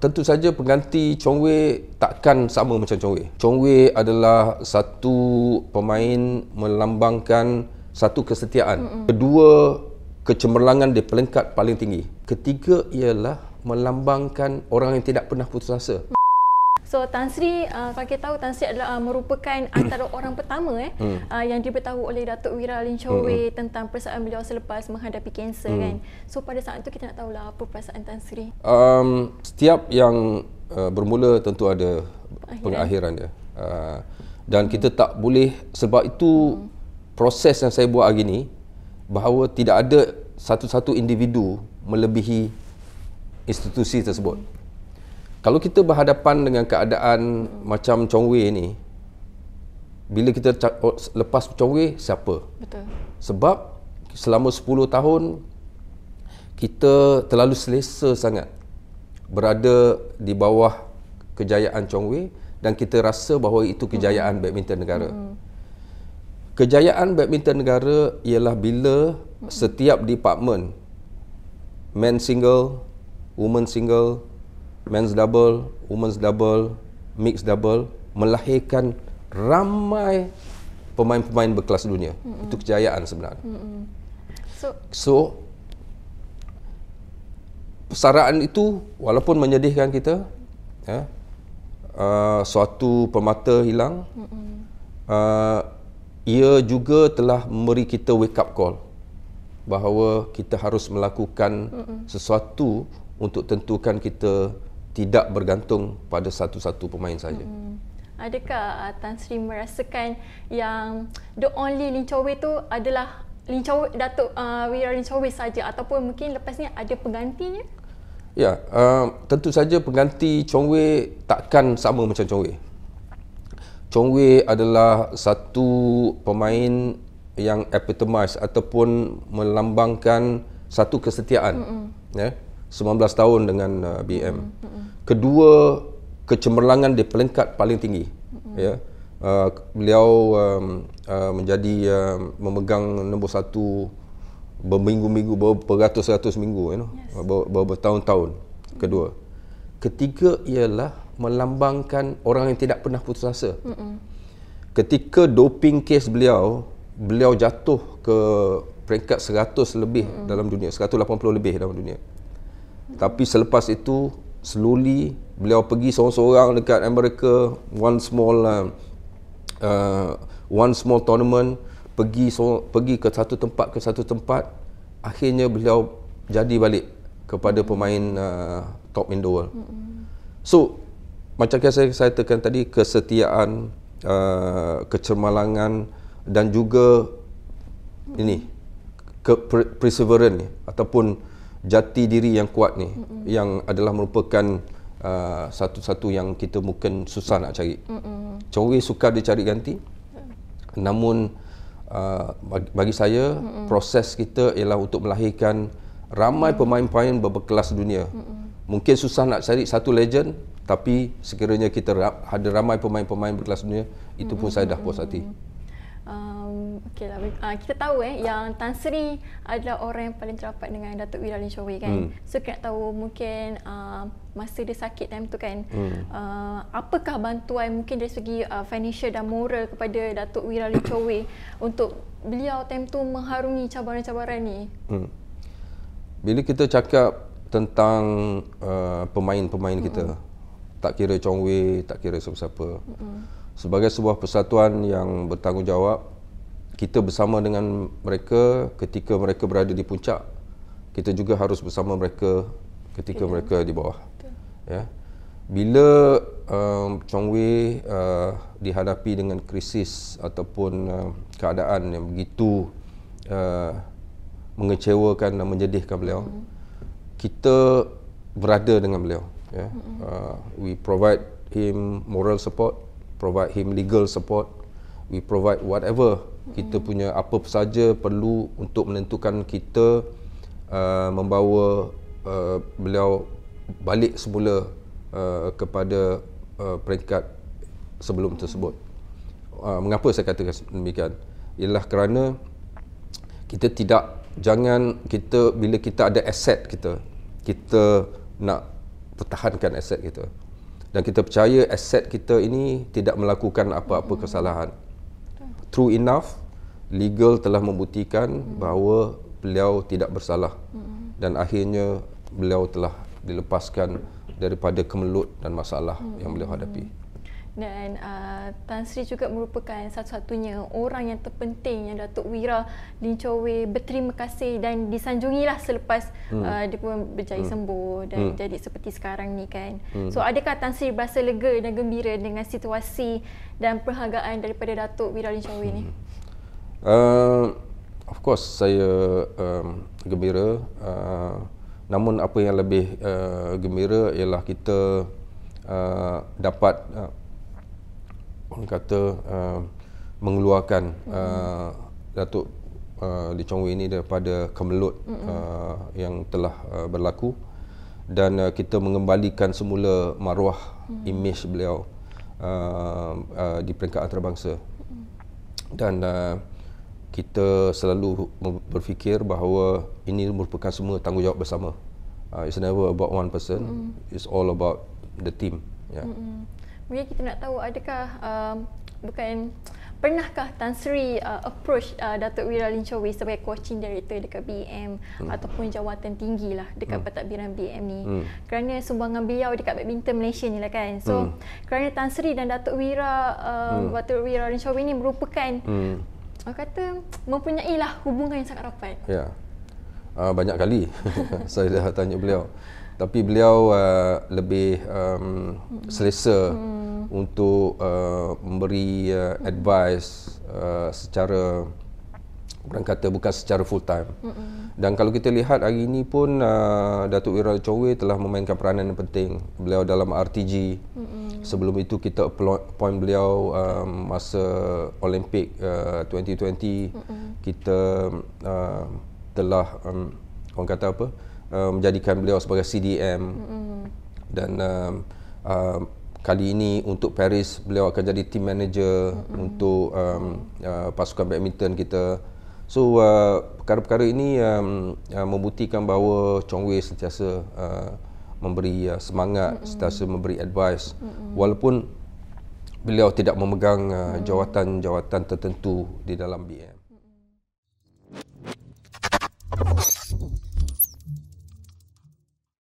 Tentu saja pengganti Chong Wei takkan sama macam Chong Wei. Chong Wei adalah satu pemain melambangkan satu kesetiaan. Mm-mm. Kedua, kecemerlangan di pelengkap paling tinggi. Ketiga ialah melambangkan orang yang tidak pernah putus asa. mm So Tan Sri uh, kalau kita tahu Tan Sri adalah uh, merupakan antara orang pertama eh hmm. uh, yang diberitahu oleh Datuk Wira Lin Chowe hmm. hmm. tentang perasaan beliau selepas menghadapi kanser hmm. kan. So pada saat itu kita nak tahulah apa perasaan Tan Sri. Um setiap yang uh, bermula tentu ada Akhiran. pengakhiran dia. Uh, dan hmm. kita tak boleh sebab itu hmm. proses yang saya buat hari ini bahawa tidak ada satu-satu individu melebihi institusi tersebut. Hmm. Kalau kita berhadapan dengan keadaan macam Chong Wei ni, bila kita lepas Chong Wei, siapa? Betul. Sebab selama 10 tahun, kita terlalu selesa sangat berada di bawah kejayaan Chong Wei dan kita rasa bahawa itu kejayaan hmm. badminton negara. Hmm. Kejayaan badminton negara ialah bila mm-hmm. setiap department men single, women single, men's double, women's double, mixed double melahirkan ramai pemain-pemain berkelas dunia. Mm-hmm. Itu kejayaan sebenarnya. Mm-hmm. So, so persaraan itu walaupun menyedihkan kita ya uh, suatu permata hilang uh, ia juga telah memberi kita wake up call bahawa kita harus melakukan Mm-mm. sesuatu untuk tentukan kita tidak bergantung pada satu-satu pemain saja. Hmm. Adakah uh, Tan Sri merasakan yang the only Lin Wei tu adalah Lin Chowee Datuk uh, Wira Lin Wei saja ataupun mungkin lepas ni ada penggantinya? Ya, uh, tentu saja pengganti Chong Wei takkan sama macam Chong Wei. Chong Wei adalah satu pemain yang epitomize ataupun melambangkan satu kesetiaan. Mm-hmm. Ya. Yeah? 19 tahun dengan uh, BM. Hmm, hmm, hmm. Kedua kecemerlangan di peringkat paling tinggi. Mm-hmm. Ya. Yeah. Uh, beliau um, uh, menjadi uh, memegang nombor satu berminggu-minggu beratus-ratus minggu you know. Yes. Bertahun-tahun. Kedua. Ketiga ialah melambangkan orang yang tidak pernah putus asa. Mm-hmm. Ketika doping kes beliau, beliau jatuh ke peringkat 100 lebih mm-hmm. dalam dunia, 180 lebih dalam dunia. Tapi selepas itu slowly beliau pergi seorang-seorang dekat Amerika one small uh, uh, one small tournament pergi pergi ke satu tempat ke satu tempat akhirnya beliau jadi balik kepada pemain uh, top in the world. So macam yang saya saya tekan tadi kesetiaan uh, kecermalangan dan juga ini ke perseverance ataupun jati diri yang kuat ni Mm-mm. yang adalah merupakan uh, satu-satu yang kita mungkin susah nak cari. Hmm. Cori sukar dicari ganti. Namun uh, bagi saya Mm-mm. proses kita ialah untuk melahirkan ramai Mm-mm. pemain-pemain berkelas dunia. Mm-mm. Mungkin susah nak cari satu legend tapi sekiranya kita ada ramai pemain-pemain berkelas dunia itu pun Mm-mm. saya dah puas hati. Mm-mm. Okay lah. Uh, kita tahu eh yang Tan Sri adalah orang yang paling terapat dengan Datuk Wira Lin Shoei kan. Hmm. So kita tahu mungkin uh, masa dia sakit time tu kan hmm. uh, apakah bantuan mungkin dari segi uh, financial dan moral kepada Datuk Wira Lin Shoei untuk beliau time tu mengharungi cabaran-cabaran ni. Hmm. Bila kita cakap tentang pemain-pemain hmm. kita tak kira Chong Wei, tak kira siapa-siapa. Hmm. Sebagai sebuah persatuan yang bertanggungjawab kita bersama dengan mereka ketika mereka berada di puncak kita juga harus bersama mereka ketika Bila. mereka di bawah ya bila um, Chong Wei uh, dihadapi dengan krisis ataupun uh, keadaan yang begitu uh, mengecewakan dan menyedihkan beliau hmm kita berada dengan beliau ya mm-hmm. uh, we provide him moral support provide him legal support we provide whatever kita punya apa saja perlu untuk menentukan kita uh, membawa uh, beliau balik semula uh, kepada uh, peringkat sebelum tersebut. Uh, mengapa saya katakan demikian? Ialah kerana kita tidak jangan kita bila kita ada aset kita, kita nak pertahankan aset kita. Dan kita percaya aset kita ini tidak melakukan apa-apa kesalahan true enough legal telah membuktikan hmm. bahawa beliau tidak bersalah hmm. dan akhirnya beliau telah dilepaskan daripada kemelut dan masalah hmm. yang beliau hadapi hmm dan uh, Tan Sri juga merupakan satu-satunya orang yang terpenting yang Datuk Wira Lin Chowe berterima kasih dan disanjungilah selepas hmm. uh, dia pun berjaya hmm. sembuh dan hmm. jadi seperti sekarang ni kan. Hmm. So adakah Tan Sri berasa lega dan gembira dengan situasi dan perhargaan daripada Datuk Wira Lin Chowe ni? Hmm. Uh, of course saya um, gembira uh, namun apa yang lebih uh, gembira ialah kita uh, dapat uh, orang kata uh, mengeluarkan mm-hmm. Datuk uh, Lee Chong Wei ini daripada kemelut mm-hmm. uh, yang telah uh, berlaku dan uh, kita mengembalikan semula maruah mm imej beliau uh, uh, di peringkat antarabangsa mm. dan uh, kita selalu berfikir bahawa ini merupakan semua tanggungjawab bersama. Uh, it's never about one person. Mm. It's all about the team. Yeah. Mm-hmm mungkin kita nak tahu adakah uh, bukan pernahkah Tan Sri uh, approach uh, Datuk Wira Lin Chowi sebagai coaching director dekat BM hmm. ataupun jawatan tinggi lah dekat hmm. pentadbiran BM ni hmm. kerana sumbangan beliau dekat badminton Malaysia ni lah kan so hmm. kerana Tan Sri dan Datuk Wira uh, hmm. Datuk Wira Lin Chowi ni merupakan hmm. orang kata mempunyai lah hubungan yang sangat rapat ya uh, banyak kali saya dah tanya beliau tapi beliau uh, lebih um, hmm. selesa hmm untuk uh, memberi uh, advice uh, secara orang kata bukan secara full time. Mm-mm. Dan kalau kita lihat hari ini pun uh, Datuk Wira Chowe telah memainkan peranan yang penting. Beliau dalam RTG. Mm-mm. Sebelum itu kita appoint beliau um, masa Olimpik uh, 2020 Mm-mm. kita uh, telah um, orang kata apa? Uh, menjadikan beliau sebagai CDM. Mm-mm. Dan um, uh, uh, kali ini untuk Paris beliau akan jadi team manager mm-hmm. untuk um, uh, pasukan badminton kita. So uh, perkara-perkara ini um, uh, membuktikan bahawa Chong Wei sentiasa uh, memberi uh, semangat, mm-hmm. sentiasa memberi advice mm-hmm. walaupun beliau tidak memegang uh, jawatan-jawatan tertentu di dalam BM. Mm-hmm.